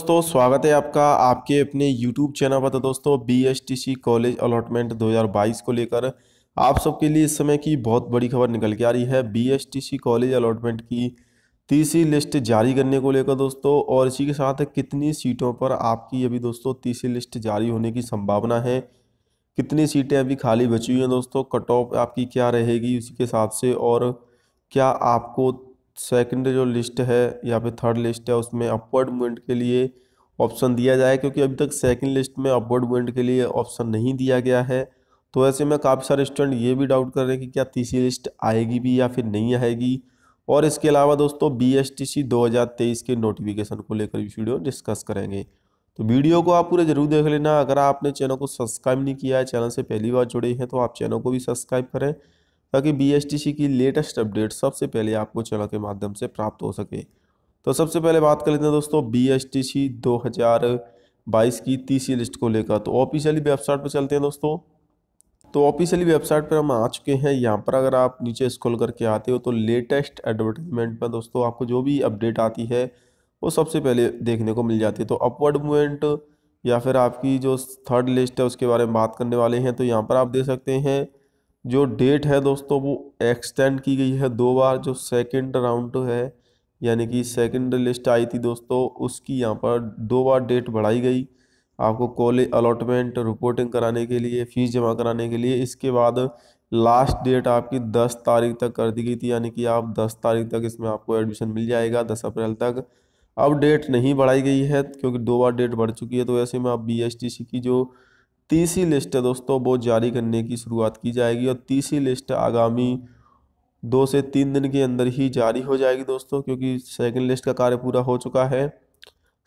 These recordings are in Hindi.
दोस्तों स्वागत है आपका आपके अपने YouTube चैनल पर तो दोस्तों बी कॉलेज अलॉटमेंट 2022 को लेकर आप सबके लिए इस समय की बहुत बड़ी खबर निकल के आ रही है बी कॉलेज अलॉटमेंट की तीसरी लिस्ट जारी करने को लेकर दोस्तों और इसी के साथ कितनी सीटों पर आपकी अभी दोस्तों तीसरी लिस्ट जारी होने की संभावना है कितनी सीटें अभी खाली बची हुई हैं दोस्तों कट ऑफ आपकी क्या रहेगी उसी के हिसाब से और क्या आपको सेकंड जो लिस्ट है या फिर थर्ड लिस्ट है उसमें अपवर्ड मूवमेंट के लिए ऑप्शन दिया जाए क्योंकि अभी तक सेकंड लिस्ट में अपवर्ड मूवमेंट के लिए ऑप्शन नहीं दिया गया है तो ऐसे में काफ़ी सारे स्टूडेंट ये भी डाउट कर रहे हैं कि क्या तीसरी लिस्ट आएगी भी या फिर नहीं आएगी और इसके अलावा दोस्तों बी एस टी सी दो हज़ार तेईस के नोटिफिकेशन को लेकर भी वीडियो डिस्कस करेंगे तो वीडियो को आप पूरे जरूर देख लेना अगर आपने चैनल को सब्सक्राइब नहीं किया है चैनल से पहली बार जुड़े हैं तो आप चैनल को भी सब्सक्राइब करें ताकि बी की लेटेस्ट अपडेट सबसे पहले आपको चैनल के माध्यम से प्राप्त हो सके तो सबसे पहले बात कर लेते हैं दोस्तों बी एस टी सी दो हज़ार बाईस की तीसरी लिस्ट को लेकर तो ऑफिशियली वेबसाइट पर चलते हैं दोस्तों तो ऑफिशियली वेबसाइट पर हम आ चुके हैं यहाँ पर अगर आप नीचे स्क्रॉल करके आते हो तो लेटेस्ट एडवर्टीजमेंट में दोस्तों आपको जो भी अपडेट आती है वो सबसे पहले देखने को मिल जाती है तो अपवर्ड मूवमेंट या फिर आपकी जो थर्ड लिस्ट है उसके बारे में बात करने वाले हैं तो यहाँ पर आप देख सकते हैं जो डेट है दोस्तों वो एक्सटेंड की गई है दो बार जो सेकंड राउंड है यानी कि सेकंड लिस्ट आई थी दोस्तों उसकी यहाँ पर दो बार डेट बढ़ाई गई आपको कॉलेज अलॉटमेंट रिपोर्टिंग कराने के लिए फ़ीस जमा कराने के लिए इसके बाद लास्ट डेट आपकी दस तारीख तक कर दी गई थी यानी कि आप दस तारीख तक इसमें आपको एडमिशन मिल जाएगा दस अप्रैल तक अब डेट नहीं बढ़ाई गई है क्योंकि दो बार डेट बढ़ चुकी है तो ऐसे में आप बी की जो तीसरी लिस्ट है दोस्तों वो जारी करने की शुरुआत की जाएगी और तीसरी लिस्ट आगामी दो से तीन दिन के अंदर ही जारी हो जाएगी दोस्तों क्योंकि सेकंड लिस्ट का कार्य पूरा हो चुका है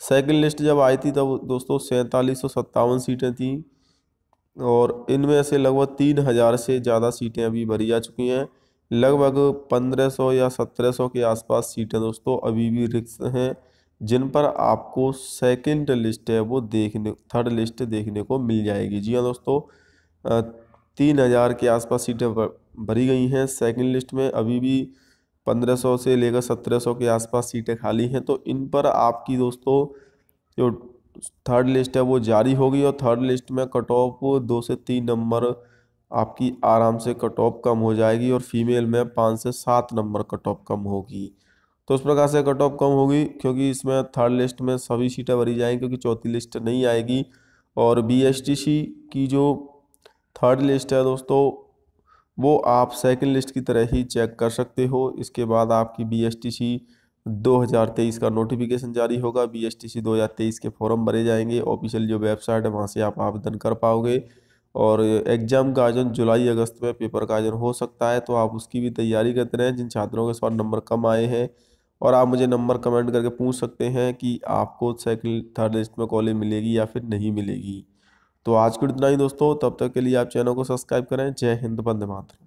सेकंड लिस्ट जब आई थी तब दोस्तों सैंतालीस सौ सत्तावन सीटें थीं और इनमें से लगभग तीन हज़ार से ज़्यादा सीटें अभी भरी जा चुकी हैं लगभग पंद्रह सौ या सत्रह सौ के आसपास सीटें दोस्तों अभी भी रिक्त हैं जिन पर आपको सेकंड लिस्ट है वो देखने थर्ड लिस्ट देखने को मिल जाएगी जी हाँ दोस्तों तीन हज़ार के आसपास सीटें भरी गई हैं सेकंड लिस्ट में अभी भी पंद्रह सौ से लेकर सत्रह सौ के आसपास सीटें खाली हैं तो इन पर आपकी दोस्तों जो थर्ड लिस्ट है वो जारी होगी और थर्ड लिस्ट में कट ऑफ दो से तीन नंबर आपकी आराम से कट ऑफ कम हो जाएगी और फीमेल में पाँच से सात नंबर कट ऑफ कम होगी तो उस प्रकार से कट ऑफ कम होगी क्योंकि इसमें थर्ड लिस्ट में सभी सीटें भरी जाएंगी क्योंकि चौथी लिस्ट नहीं आएगी और बी की जो थर्ड लिस्ट है दोस्तों वो आप सेकंड लिस्ट की तरह ही चेक कर सकते हो इसके बाद आपकी बी एस टी सी 2023 का नोटिफिकेशन जारी होगा बी एस टी सी 2023 के फॉर्म भरे जाएंगे ऑफिशियल जो वेबसाइट है वहाँ से आप आवेदन कर पाओगे और एग्ज़ाम का आयोजन जुलाई अगस्त में पेपर का आयोजन हो सकता है तो आप उसकी भी तैयारी करते रहें जिन छात्रों के सवाल नंबर कम आए हैं और आप मुझे नंबर कमेंट करके पूछ सकते हैं कि आपको सेकंड थर्ड लिस्ट में कॉलेज मिलेगी या फिर नहीं मिलेगी तो आज के इतना ही दोस्तों तब तक के लिए आप चैनल को सब्सक्राइब करें जय हिंद बंद मातरम